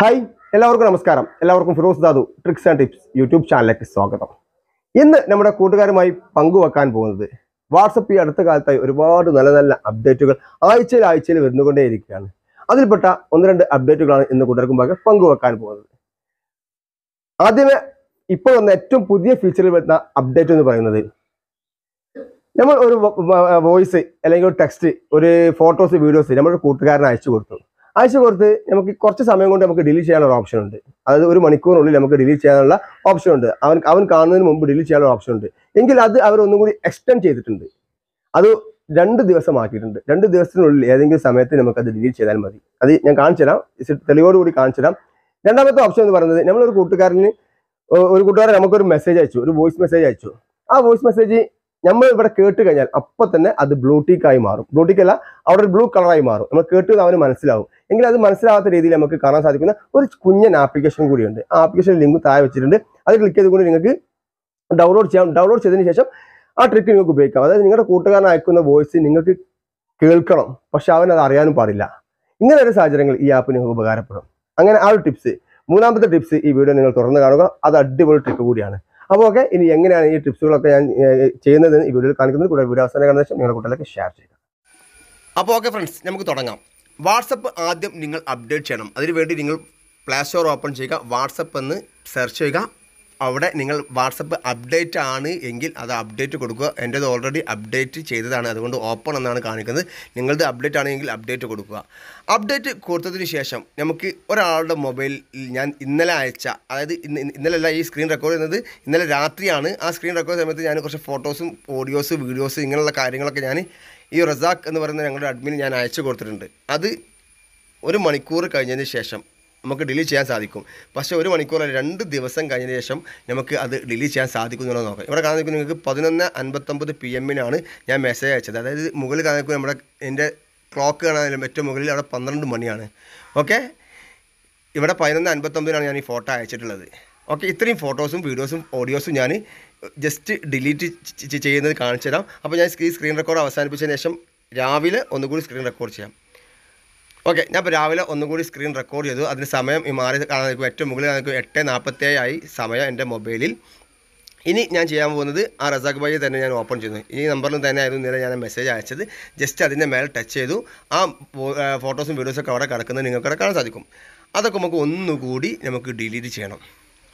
hi എല്ലാവർക്കും നമസ്കാരം എല്ലാവർക്കും Firoz Dadu tricks and tips YouTube ചാനലിലേക്ക് സ്വാഗതം ഇന്ന് നമ്മുടെ കൂട്ടുകാരുമായി പങ്കുവെക്കാൻ പോകുന്നത് വാട്സപ്പ് ഈ അടുത്ത കാലത്തായി ഒരുപാട് നല്ല നല്ല അപ്ഡേറ്റുകൾ ആഴ്ചയിൽ ആഴ്ചയിൽ വരുന്നുകൊണ്ടേയിരിക്കുകയാണ് അതിൽപ്പെട്ട ഒന്ന് രണ്ട് അപ്ഡേറ്റുകളാണ് ഇന്ന് കൂട്ടുകാർക്കും പകരം പങ്കുവെക്കാൻ പോകുന്നത് ആദ്യമേ ഇപ്പോൾ വന്ന ഏറ്റവും പുതിയ ഫീച്ചറിൽ വരുന്ന അപ്ഡേറ്റ് എന്ന് പറയുന്നത് നമ്മൾ ഒരു വോയിസ് അല്ലെങ്കിൽ ഒരു ടെക്സ്റ്റ് ഒരു ഫോട്ടോസ് വീഡിയോസ് നമ്മുടെ കൂട്ടുകാരനെ അയച്ചു കൊടുത്തു അയച്ചു കൊടുത്ത് നമുക്ക് കുറച്ച് സമയം കൊണ്ട് നമുക്ക് ഡിലീറ്റ് ചെയ്യാനുള്ള ഓപ്ഷൻ ഉണ്ട് അതായത് ഒരു മണിക്കൂറിനുള്ളിൽ നമുക്ക് ഡിലീറ്റ് ചെയ്യാനുള്ള ഓപ്ഷൻ ഉണ്ട് അവൻ അവൻ കാണുന്നതിന് മുമ്പ് ഡിലീറ്റ് ചെയ്യാനുള്ള ഓപ്ഷൻ ഉണ്ട് എങ്കിൽ അത് അവർ ഒന്നും കൂടി എക്സ്റ്റെൻഡ് ചെയ്തിട്ടുണ്ട് അത് രണ്ട് ദിവസം ആക്കിയിട്ടുണ്ട് രണ്ട് ദിവസത്തിനുള്ളിൽ ഏതെങ്കിലും സമയത്ത് നമുക്ക് അത് ഡിലീറ്റ് ചെയ്താൽ മതി അത് ഞാൻ കാണിച്ചു തരാം കൂടി കാണിച്ചു തരാം രണ്ടാമത്തെ ഓപ്ഷൻ എന്ന് പറയുന്നത് നമ്മളൊരു കൂട്ടുകാരന് ഒരു കൂട്ടുകാരൻ നമുക്കൊരു മെസ്സേജ് അയച്ചു ഒരു വോയിസ് മെസ്സേജ് അയച്ചു ആ വോയിസ് മെസ്സേജ് നമ്മൾ ഇവിടെ കേട്ട് കഴിഞ്ഞാൽ അപ്പൊ തന്നെ അത് ബ്ലൂ ആയി മാറും ബ്ലൂ അല്ല അവിടെ ഒരു ബ്ലൂ കളറായി മാറും നമ്മൾ കേട്ട് അവന് മനസ്സിലാവും എങ്കിൽ അത് മനസ്സിലാവാത്ത രീതിയിൽ നമുക്ക് കാണാൻ സാധിക്കുന്ന ഒരു കുഞ്ഞൻ ആപ്ലിക്കേഷൻ കൂടിയുണ്ട് ആ ആപ്ലിക്കേഷൻ ലിങ്ക് താഴെ വെച്ചിട്ടുണ്ട് അത് ക്ലിക്ക് ചെയ്തുകൊണ്ട് നിങ്ങൾക്ക് ഡൗൺലോഡ് ചെയ്യാം ഡൗൺലോഡ് ചെയ്തതിന് ശേഷം ആ ട്രിക്ക് നിങ്ങൾക്ക് ഉപയോഗിക്കാം അതായത് നിങ്ങളുടെ കൂട്ടുകാരൻ അയക്കുന്ന വോയിസ് നിങ്ങൾക്ക് കേൾക്കണം പക്ഷെ അവൻ അത് അറിയാനും പാടില്ല ഇങ്ങനെ ഒരു സാഹചര്യങ്ങൾ ഈ ആപ്പ് നിങ്ങൾക്ക് ഉപകാരപ്പെടും അങ്ങനെ ആ ഒരു ടിപ്സ് മൂന്നാമത്തെ ടിപ്സ് ഈ വീഡിയോ നിങ്ങൾ തുറന്ന് കാണുക അത് അടിപൊളി ട്രിക്ക് കൂടിയാണ് അപ്പോൾ ഓക്കെ ഇനി എങ്ങനെയാണ് ഈ ടിപ്സുകളൊക്കെ ഞാൻ ചെയ്യുന്നത് ഈ വീഡിയോയിൽ കാണിക്കുന്നത് കൂടെ വീഡിയോ അവസാനം കാണുന്ന ശേഷം നിങ്ങളുടെ ഷെയർ ചെയ്യുക അപ്പോൾ ഓക്കെ ഫ്രണ്ട്സ് നമുക്ക് തുടങ്ങാം വാട്സപ്പ് ആദ്യം നിങ്ങൾ അപ്ഡേറ്റ് ചെയ്യണം അതിനുവേണ്ടി നിങ്ങൾ പ്ലേ സ്റ്റോർ ഓപ്പൺ ചെയ്യുക വാട്സപ്പ് എന്ന് സെർച്ച് ചെയ്യുക അവിടെ നിങ്ങൾ വാട്സപ്പ് അപ്ഡേറ്റ് ആണ് എങ്കിൽ അത് അപ്ഡേറ്റ് കൊടുക്കുക എൻ്റെത് ഓൾറെഡി അപ്ഡേറ്റ് ചെയ്തതാണ് അതുകൊണ്ട് ഓപ്പൺ എന്നാണ് കാണിക്കുന്നത് നിങ്ങളത് അപ്ഡേറ്റ് ആണെങ്കിൽ അപ്ഡേറ്റ് കൊടുക്കുക അപ്ഡേറ്റ് കൊടുത്തതിന് ശേഷം നമുക്ക് ഒരാളുടെ മൊബൈലിൽ ഞാൻ ഇന്നലെ അയച്ച അതായത് ഇന്ന് അല്ല ഈ സ്ക്രീൻ റെക്കോർഡ് ചെയ്യുന്നത് ഇന്നലെ രാത്രിയാണ് ആ സ്ക്രീൻ റെക്കോർഡ് സമയത്ത് ഞാൻ കുറച്ച് ഫോട്ടോസും ഓഡിയോസ് വീഡിയോസ് ഇങ്ങനെയുള്ള കാര്യങ്ങളൊക്കെ ഞാൻ ഈ റസാഖ് എന്ന് പറയുന്ന ഞങ്ങളുടെ അഡ്മിന് ഞാൻ അയച്ചു കൊടുത്തിട്ടുണ്ട് അത് ഒരു മണിക്കൂർ കഴിഞ്ഞതിന് ശേഷം നമുക്ക് ഡിലീറ്റ് ചെയ്യാൻ സാധിക്കും പക്ഷേ ഒരു മണിക്കൂർ രണ്ട് ദിവസം കഴിഞ്ഞ ശേഷം നമുക്ക് അത് ഡിലീറ്റ് ചെയ്യാൻ സാധിക്കും എന്നുള്ളത് നോക്കാം ഇവിടെ കാണാൻ നിങ്ങൾക്ക് പതിനൊന്ന് അൻപത്തൊമ്പത് പി എമ്മിനാണ് ഞാൻ മെസ്സേജ് അയച്ചത് അതായത് മുകളിൽ കാണാൻ നമ്മുടെ എൻ്റെ ക്ലോക്ക് കാണാനും ഏറ്റവും മുകളിൽ അവിടെ പന്ത്രണ്ട് മണിയാണ് ഓക്കെ ഇവിടെ പതിനൊന്ന് അൻപത്തൊമ്പതിനാണ് ഞാൻ ഈ ഫോട്ടോ അയച്ചിട്ടുള്ളത് ഓക്കെ ഇത്രയും ഫോട്ടോസും വീഡിയോസും ഓഡിയോസും ഞാൻ ജസ്റ്റ് ഡിലീറ്റ് ചെയ്യുന്നത് കാണിച്ചു തരാം അപ്പോൾ ഞാൻ സ്ക്രീൻ സ്ക്രീൻ റെക്കോർഡ് അവസാനിപ്പിച്ചതിന് ശേഷം രാവിലെ ഒന്നുകൂടി സ്ക്രീൻ റെക്കോർഡ് ചെയ്യാം ഓക്കെ ഞാൻ ഇപ്പോൾ രാവിലെ ഒന്നും കൂടി സ്ക്രീൻ റെക്കോർഡ് ചെയ്തു അതിന് സമയം ഈ മാറി കാണാൻ നിൽക്കും ഏറ്റവും മുകളിൽ നിൽക്കും എട്ട് നാൽപ്പത്തേഴായി സമയം എൻ്റെ മൊബൈലിൽ ഇനി ഞാൻ ചെയ്യാൻ പോകുന്നത് ആ റസാഖ് ഭായി തന്നെ ഞാൻ ഓപ്പൺ ചെയ്തു ഈ നമ്പറിൽ തന്നെ ആയിരുന്നു ഇന്നലെ ഞാൻ മെസ്സേജ് അയച്ചത് ജസ്റ്റ് അതിൻ്റെ മേലെ ടച്ച് ചെയ്തു ആ ഫോട്ടോസും വീഡിയോസൊക്കെ അവിടെ കിടക്കുന്നത് നിങ്ങൾക്കവിടെ കാണാൻ സാധിക്കും അതൊക്കെ നമുക്ക് ഒന്നുകൂടി നമുക്ക് ഡിലീറ്റ് ചെയ്യണം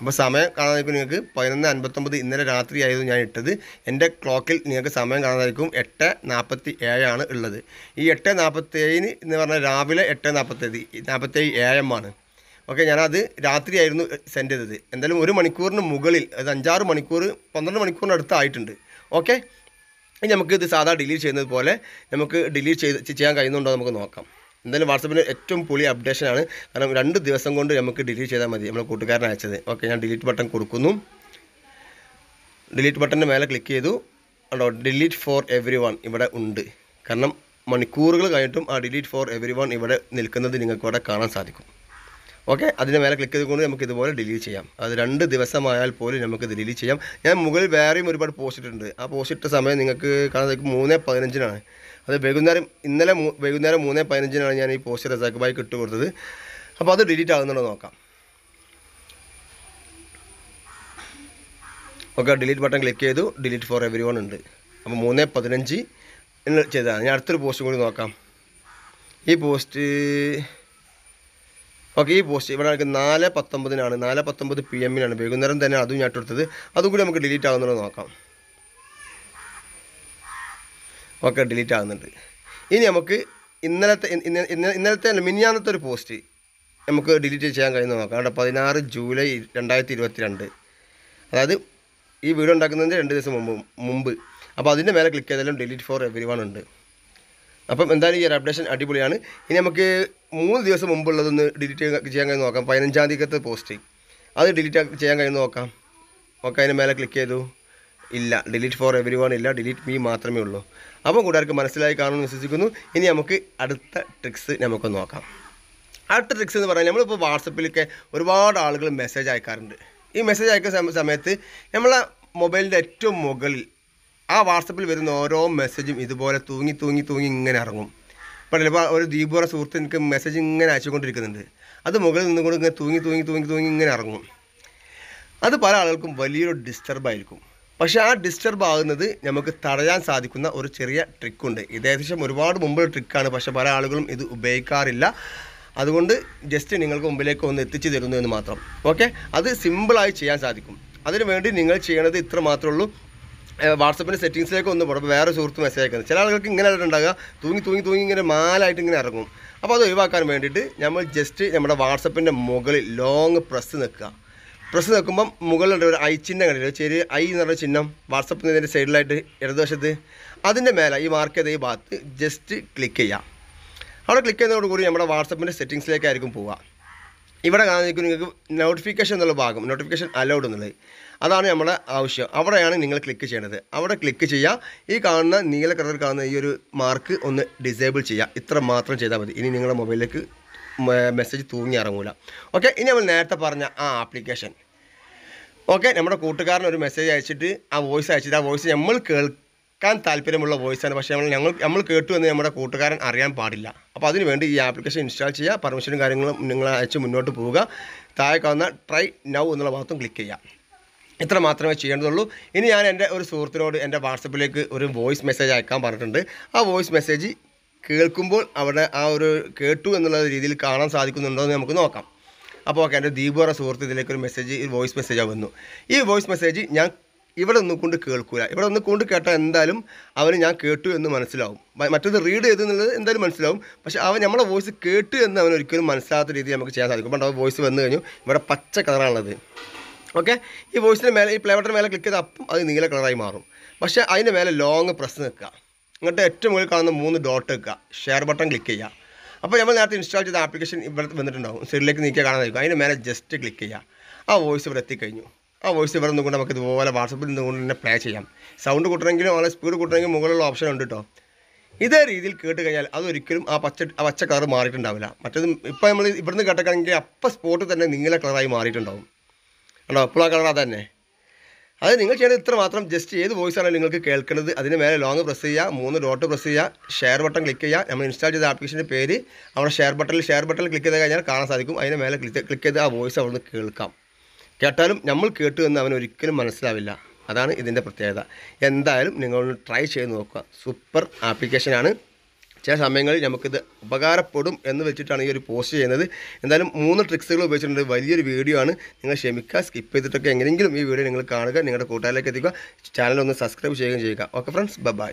അപ്പോൾ സമയം കാണാതായിരിക്കും നിങ്ങൾക്ക് പതിനൊന്ന് അൻപത്തൊമ്പത് ഇന്നലെ രാത്രി ആയിരുന്നു ഞാൻ ഇട്ടത് എൻ്റെ ക്ലോക്കിൽ നിങ്ങൾക്ക് സമയം കാണാതായിരിക്കും എട്ട് നാൽപ്പത്തി ഏഴാണ് ഉള്ളത് ഈ എട്ട് ഏഴിന് എന്ന് പറഞ്ഞാൽ രാവിലെ എട്ട് നാൽപ്പത്തേഴ് നാൽപ്പത്തേഴ് എ എം ആണ് ഓക്കെ ഞാനത് ആയിരുന്നു സെൻഡ് ചെയ്തത് എന്തായാലും ഒരു മണിക്കൂറിന് മുകളിൽ അത് അഞ്ചാറ് മണിക്കൂർ പന്ത്രണ്ട് മണിക്കൂറിന് അടുത്തായിട്ടുണ്ട് ഓക്കെ ഇനി നമുക്ക് ഇത് സാധാ ഡിലീറ്റ് ചെയ്യുന്നത് പോലെ നമുക്ക് ഡിലീറ്റ് ചെയ്ത് ചെയ്യാൻ കഴിയുന്നുണ്ടോ നമുക്ക് നോക്കാം എന്തായാലും വാട്സപ്പിന് ഏറ്റവും പുളി അപ്ഡേഷനാണ് കാരണം രണ്ട് ദിവസം കൊണ്ട് നമുക്ക് ഡിലീറ്റ് ചെയ്താൽ മതി നമ്മുടെ കൂട്ടുകാരൻ അയച്ചത് ഓക്കെ ഞാൻ ഡിലീറ്റ് ബട്ടൺ കൊടുക്കുന്നു ഡിലീറ്റ് ബട്ടൻ്റെ മേലെ ക്ലിക്ക് ചെയ്തു ഉണ്ടോ ഡിലീറ്റ് ഫോർ എവറി വൺ ഇവിടെ ഉണ്ട് കാരണം മണിക്കൂറുകൾ കഴിഞ്ഞിട്ടും ആ ഡിലീറ്റ് ഫോർ എവറി വൺ ഇവിടെ നിൽക്കുന്നത് നിങ്ങൾക്ക് ഇവിടെ കാണാൻ സാധിക്കും ഓക്കെ അതിൻ്റെ മേലെ ക്ലിക്ക് ചെയ്തുകൊണ്ട് നമുക്ക് ഇതുപോലെ ഡിലീറ്റ് ചെയ്യാം അത് രണ്ട് ദിവസമായാൽ പോലും നമുക്ക് ഇത് ഡിലീറ്റ് ചെയ്യാം ഞാൻ മുകളിൽ വേറെയും ഒരുപാട് പോസ്റ്റ് ഇട്ടിട്ടുണ്ട് ആ പോസ്റ്റ് ഇട്ട സമയം നിങ്ങൾക്ക് കാണാൻ സാധിക്കും മൂന്ന് പതിനഞ്ചിനാണ് അത് വൈകുന്നേരം ഇന്നലെ വൈകുന്നേരം മൂന്ന് പതിനഞ്ചിനാണ് ഞാൻ ഈ പോസ്റ്റ് റസാക്ക് ബായിക്ക് ഇട്ട് കൊടുത്തത് അപ്പോൾ അത് ഡിലീറ്റ് ആകുന്നുണ്ടോ നോക്കാം ഓക്കെ ഡിലീറ്റ് ബട്ടൺ ക്ലിക്ക് ചെയ്തു ഡിലീറ്റ് ഫോർ എവറി വൺ ഉണ്ട് അപ്പോൾ മൂന്ന് പതിനഞ്ച് എന്ന് ചെയ്തതാണ് ഞാൻ അടുത്തൊരു പോസ്റ്റ് കൂടി നോക്കാം ഈ പോസ്റ്റ് ഓക്കെ ഈ പോസ്റ്റ് ഇവിടെ നമുക്ക് നാല് പത്തൊമ്പതിനാണ് നാല് പത്തൊമ്പത് പി എമ്മിനാണ് വൈകുന്നേരം തന്നെ അതും ഞാൻ ഇട്ടെടുത്തത് അതും കൂടി നമുക്ക് ഡിലീറ്റ് ആകുന്നുണ്ടോ നോക്കാം ഒക്കെ ഡിലീറ്റ് ആകുന്നുണ്ട് ഇനി നമുക്ക് ഇന്നലത്തെ ഇന്നലത്തെ അല്ല മിനിഞ്ഞാന്നത്തെ ഒരു പോസ്റ്റ് നമുക്ക് ഡിലീറ്റ് ചെയ്യാൻ കഴിയുന്ന നോക്കാം അവിടെ പതിനാറ് ജൂലൈ രണ്ടായിരത്തി ഇരുപത്തി രണ്ട് അതായത് ഈ വീഡിയോ ഉണ്ടാക്കുന്നതിൻ്റെ രണ്ട് ദിവസം മുമ്പ് മുമ്പ് അപ്പോൾ അതിൻ്റെ മേലെ ക്ലിക്ക് ചെയ്താലും ഡിലീറ്റ് ഫോർ എവരി വൺ ഉണ്ട് അപ്പം എന്തായാലും ഈ ഒരു അപ്ഡേഷൻ അടിപൊളിയാണ് ഇനി നമുക്ക് മൂന്ന് ദിവസം മുമ്പുള്ളതൊന്ന് ഡിലീറ്റ് ചെയ്യാൻ കഴിയുന്ന നോക്കാം പതിനഞ്ചാം തീയതിക്കത്തെ പോസ്റ്റ് അത് ഡിലീറ്റ് ചെയ്യാൻ കഴിയുന്ന നോക്കാം ഓക്കെ അതിന് മേലെ ക്ലിക്ക് ചെയ്തു ഇല്ല ഡിലീറ്റ് ഫോർ എവരി വൺ ഇല്ല ഡിലീറ്റ് മീ മാത്രമേ ഉള്ളൂ അപ്പോൾ കൂട്ടുകാർക്ക് മനസ്സിലായി കാണുമെന്ന് വിശ്വസിക്കുന്നു ഇനി നമുക്ക് അടുത്ത ട്രിക്സ് നമുക്ക് നോക്കാം അടുത്ത ട്രിക്സ് എന്ന് പറഞ്ഞാൽ നമ്മളിപ്പോൾ വാട്സപ്പിലൊക്കെ ഒരുപാട് ആളുകൾ മെസ്സേജ് അയക്കാറുണ്ട് ഈ മെസ്സേജ് അയക്കുന്ന സമയത്ത് നമ്മളെ മൊബൈലിൻ്റെ ഏറ്റവും മുകളിൽ ആ വാട്സപ്പിൽ വരുന്ന ഓരോ മെസ്സേജും ഇതുപോലെ തൂങ്ങി തൂങ്ങി തൂങ്ങി ഇങ്ങനെ ഇറങ്ങും ഇപ്പോൾ ചിലപ്പോൾ ഒരു ദീപുറ സുഹൃത്ത് എനിക്ക് മെസ്സേജ് ഇങ്ങനെ അയച്ചുകൊണ്ടിരിക്കുന്നുണ്ട് അത് മുകളിൽ നിന്നുകൊണ്ട് ഇങ്ങനെ തൂങ്ങി തൂങ്ങി തൂങ്ങി തൂങ്ങി ഇങ്ങനെ ഇറങ്ങും അത് പല ആളുകൾക്കും വലിയൊരു ഡിസ്റ്റർബ് ആയിരിക്കും പക്ഷെ ആ ഡിസ്റ്റർബ് ആകുന്നത് നമുക്ക് തടയാൻ സാധിക്കുന്ന ഒരു ചെറിയ ട്രിക്കുണ്ട് ഇത് ഏകദേശം ഒരുപാട് മുമ്പ് ട്രിക്കാണ് പക്ഷെ പല ആളുകളും ഇത് ഉപയോഗിക്കാറില്ല അതുകൊണ്ട് ജസ്റ്റ് നിങ്ങൾക്ക് മുമ്പിലേക്ക് ഒന്ന് എത്തിച്ചു തരുന്നു എന്ന് മാത്രം ഓക്കെ അത് സിമ്പിളായി ചെയ്യാൻ സാധിക്കും അതിനുവേണ്ടി നിങ്ങൾ ചെയ്യണത് ഇത്ര മാത്രമേ ഉള്ളൂ വാട്സപ്പിൻ്റെ സെറ്റിങ്സിലേക്ക് ഒന്ന് പോകണം വേറെ സുഹൃത്ത് മെസ്സേജ് അയക്കുന്നത് ചില ആളുകൾക്ക് ഇങ്ങനെ ഉണ്ടാകുക തൂങ്ങി തൂങ്ങി തൂങ്ങി ഇങ്ങനെ മാലായിട്ട് ഇങ്ങനെ ഇറങ്ങും അപ്പോൾ അത് ഒഴിവാക്കാൻ വേണ്ടിയിട്ട് നമ്മൾ ജസ്റ്റ് നമ്മുടെ വാട്സപ്പിൻ്റെ മുകളിൽ ലോങ് പ്രസ് നിൽക്കുക പ്രസ് നോക്കുമ്പം മുകളിലുണ്ട് ഒരു ഐ ചിഹ്നം കണ്ടില്ല ചെറിയ ഐ എന്ന് പറഞ്ഞ ചിഹ്നം വാട്സപ്പ് ഇതിൻ്റെ സൈഡിലായിട്ട് ഇടതുവശത്ത് അതിൻ്റെ മേലെ ഈ മാർക്ക് ചെയ്ത ഈ ഭാഗത്ത് ജസ്റ്റ് ക്ലിക്ക് ചെയ്യാം അവിടെ ക്ലിക്ക് ചെയ്യുന്നതോടുകൂടി നമ്മുടെ വാട്സപ്പിൻ്റെ സെറ്റിങ്സിലേക്കായിരിക്കും പോവുക ഇവിടെ കാണിക്കും നിങ്ങൾക്ക് നോട്ടിഫിക്കേഷൻ എന്നുള്ള ഭാഗം നോട്ടിഫിക്കേഷൻ അലൗഡ് എന്നുള്ളത് അതാണ് നമ്മുടെ ആവശ്യം അവിടെയാണ് നിങ്ങൾ ക്ലിക്ക് ചെയ്യേണ്ടത് അവിടെ ക്ലിക്ക് ചെയ്യുക ഈ കാണുന്ന നീല കളറിൽ കാണുന്ന ഈ ഒരു മാർക്ക് ഒന്ന് ഡിസേബിൾ ചെയ്യുക ഇത്ര മാത്രം ചെയ്താൽ മതി ഇനി നിങ്ങളുടെ മൊബൈലിലേക്ക് മെസ്സേജ് തൂങ്ങി ഇറങ്ങൂല ഓക്കെ ഇനി നമ്മൾ നേരത്തെ പറഞ്ഞ ആ ആപ്ലിക്കേഷൻ ഓക്കെ നമ്മുടെ കൂട്ടുകാരൻ ഒരു മെസ്സേജ് അയച്ചിട്ട് ആ വോയിസ് അയച്ചിട്ട് ആ വോയിസ് നമ്മൾ കേൾക്കാൻ താല്പര്യമുള്ള വോയിസാണ് പക്ഷേ നമ്മൾ ഞങ്ങൾ നമ്മൾ കേട്ടു എന്ന് നമ്മുടെ കൂട്ടുകാരൻ അറിയാൻ പാടില്ല അപ്പോൾ അതിന് വേണ്ടി ഈ ആപ്ലിക്കേഷൻ ഇൻസ്റ്റാൾ ചെയ്യുക പെർമിഷനും കാര്യങ്ങളും നിങ്ങൾ അയച്ച് മുന്നോട്ട് പോവുക താഴെ കാണുന്ന ട്രൈ നൗ എന്നുള്ള ഭാഗത്തും ക്ലിക്ക് ചെയ്യുക ഇത്ര മാത്രമേ ചെയ്യേണ്ടതുള്ളൂ ഇനി ഞാൻ എൻ്റെ ഒരു സുഹൃത്തിനോട് എൻ്റെ വാട്സപ്പിലേക്ക് ഒരു വോയിസ് മെസ്സേജ് അയക്കാൻ പറഞ്ഞിട്ടുണ്ട് ആ വോയിസ് മെസ്സേജ് കേൾക്കുമ്പോൾ അവിടെ ആ ഒരു കേട്ടു എന്നുള്ള രീതിയിൽ കാണാൻ സാധിക്കുന്നുണ്ടോ എന്ന് നമുക്ക് നോക്കാം അപ്പോൾ ഓക്കെ എൻ്റെ ദീപോറ സുഹൃത്ത് ഇതിലേക്ക് ഒരു മെസ്സേജ് ഈ വോയിസ് മെസ്സേജ് വന്നു ഈ വോയിസ് മെസ്സേജ് ഞാൻ ഇവിടെ ഒന്നും കൊണ്ട് കേൾക്കൂല ഇവിടെ ഒന്ന് കൊണ്ട് കേട്ടാൽ എന്തായാലും അവന് ഞാൻ കേട്ടു എന്ന് മനസ്സിലാവും മറ്റത് റീഡ് ചെയ്തു എന്നുള്ളത് എന്തായാലും മനസ്സിലാവും പക്ഷേ അവൻ നമ്മളെ വോയിസ് കേട്ടു എന്ന് അവൻ ഒരിക്കലും മനസ്സിലാത്ത രീതിയിൽ നമുക്ക് ചെയ്യാൻ സാധിക്കും പണ്ട് അവൻ വോയിസ് വന്നു കഴിഞ്ഞു ഇവിടെ പച്ച കളറാണുള്ളത് ഓക്കെ ഈ വോയിസിൻ്റെ മേലെ ഈ പ്ലേ ബട്ടൺ മേലെ ക്ലിക്ക് ചെയ്ത് അപ്പം അത് നീല കളറായി മാറും പക്ഷേ അതിൻ്റെ മേലെ ലോങ് പ്രസ് നിൽക്കുക എന്നിട്ട് ഏറ്റവും മുകളിൽ കാണുന്ന മൂന്ന് ഡോട്ട് വെക്കുക ഷെയർ ബട്ടൺ ക്ലിക്ക് ചെയ്യുക അപ്പോൾ നമ്മൾ നേരത്തെ ഇൻസ്റ്റാൾ ചെയ്ത ആപ്ലിക്കേഷൻ ഇവിടെ വന്നിട്ടുണ്ടാവും സെല്ലിലേക്ക് നീക്കിയാൽ കാണാതായിരിക്കും അതിന് മേലെ ജസ്റ്റ് ക്ലിക്ക് ചെയ്യുക ആ വോയിസ് ഇവിടെ എത്തിക്കഴിഞ്ഞു ആ വോയിസ് ഇവിടെ നിന്നുകൊണ്ട് നമുക്ക് ഇതുപോലെ വാട്സപ്പിൽ നിന്നുകൊണ്ട് തന്നെ പ്ലേ ചെയ്യാം സൗണ്ട് കൂട്ടണമെങ്കിലും വളരെ സ്പീഡ് കൂട്ടണമെങ്കിലും മുകളിലുള്ള ഓപ്ഷൻ ഉണ്ട് കേട്ടോ ഇതേ രീതിയിൽ കേട്ട് കഴിഞ്ഞാൽ അതൊരിക്കലും ആ പച്ച ആ പച്ച കളർ മാറിയിട്ടുണ്ടാവില്ല മറ്റേത് ഇപ്പോൾ നമ്മൾ ഇവിടുന്ന് കേട്ടക്കാണെങ്കിൽ അപ്പോൾ സ്പോട്ട് തന്നെ നീല കളറായി മാറിയിട്ടുണ്ടാവും കണ്ടോ അപ്പോൾ ആ കളർ അതന്നെ അത് നിങ്ങൾ ചെയ്യേണ്ടത് ഇത്ര മാത്രം ജസ്റ്റ് ഏത് വോയിസ് ആണ് നിങ്ങൾക്ക് കേൾക്കുന്നത് അതിന് മേലെ ലോങ് പ്രസ് ചെയ്യുക മൂന്ന് ഡോട്ട് പ്രസ് ചെയ്യുക ഷെയർ ബട്ടൺ ക്ലിക്ക് ചെയ്യുക നമ്മൾ ഇൻസ്റ്റാൾ ചെയ്ത ആപ്ലിക്കേഷൻ്റെ പേര് നമ്മുടെ ഷെയർ ബട്ടണിൽ ഷെയർ ബട്ടൺ ക്ലിക്ക് ചെയ്ത് കഴിഞ്ഞാൽ കാണാൻ സാധിക്കും അതിന് മേലെ ക്ലിക്ക് ക്ലിക്ക് ചെയ്ത് ആ വോയിസ് നിന്ന് കേൾക്കാം കേട്ടാലും നമ്മൾ കേട്ടു എന്ന് അവൻ ഒരിക്കലും മനസ്സിലാവില്ല അതാണ് ഇതിൻ്റെ പ്രത്യേകത എന്തായാലും നിങ്ങൾ ട്രൈ ചെയ്ത് നോക്കുക സൂപ്പർ ആപ്ലിക്കേഷനാണ് ചില സമയങ്ങളിൽ നമുക്കിത് ഉപകാരപ്പെടും എന്ന് വെച്ചിട്ടാണ് ഈ ഒരു പോസ്റ്റ് ചെയ്യുന്നത് എന്തായാലും മൂന്ന് ട്രിക്സുകൾ ഉപയോഗിച്ചിട്ടുണ്ട് വലിയൊരു വീഡിയോ ആണ് നിങ്ങൾ ക്ഷമിക്കുക സ്കിപ്പ് ചെയ്തിട്ടൊക്കെ എങ്ങനെയെങ്കിലും ഈ വീഡിയോ നിങ്ങൾ കാണുക നിങ്ങളുടെ കൂട്ടുകാരിലേക്ക് എത്തിക്കുക ചാനൽ ഒന്ന് സബ്സ്ക്രൈബ് ചെയ്യുകയും ചെയ്യുക ഓക്കെ ഫ്രണ്ട്സ് ബൈ